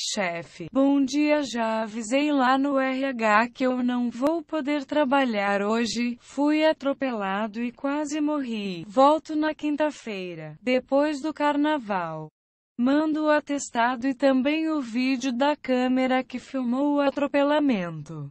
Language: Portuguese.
Chefe, bom dia, já avisei lá no RH que eu não vou poder trabalhar hoje. Fui atropelado e quase morri. Volto na quinta-feira, depois do carnaval. Mando o atestado e também o vídeo da câmera que filmou o atropelamento.